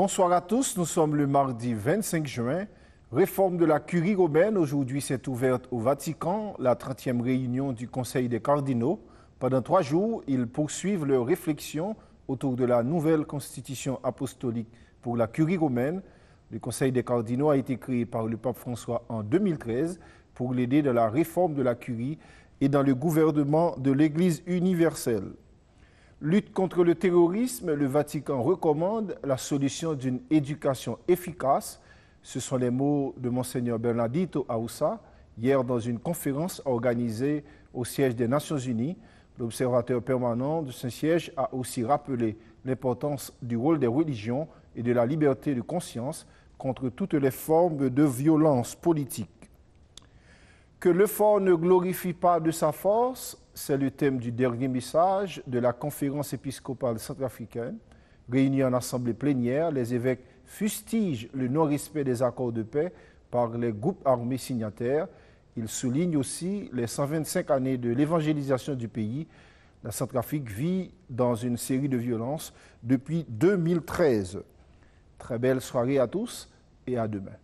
Bonsoir à tous, nous sommes le mardi 25 juin. Réforme de la curie romaine, aujourd'hui s'est ouverte au Vatican, la 30e réunion du Conseil des cardinaux. Pendant trois jours, ils poursuivent leurs réflexions autour de la nouvelle constitution apostolique pour la curie romaine. Le Conseil des cardinaux a été créé par le pape François en 2013 pour l'aider dans la réforme de la curie et dans le gouvernement de l'Église universelle. Lutte contre le terrorisme, le Vatican recommande la solution d'une éducation efficace. Ce sont les mots de Monseigneur Bernardito Aoussa hier dans une conférence organisée au siège des Nations Unies. L'observateur permanent de ce siège a aussi rappelé l'importance du rôle des religions et de la liberté de conscience contre toutes les formes de violence politique. Que le fort ne glorifie pas de sa force, c'est le thème du dernier message de la conférence épiscopale centrafricaine. Réunie en assemblée plénière, les évêques fustigent le non-respect des accords de paix par les groupes armés signataires. Ils soulignent aussi les 125 années de l'évangélisation du pays. La Centrafrique vit dans une série de violences depuis 2013. Très belle soirée à tous et à demain.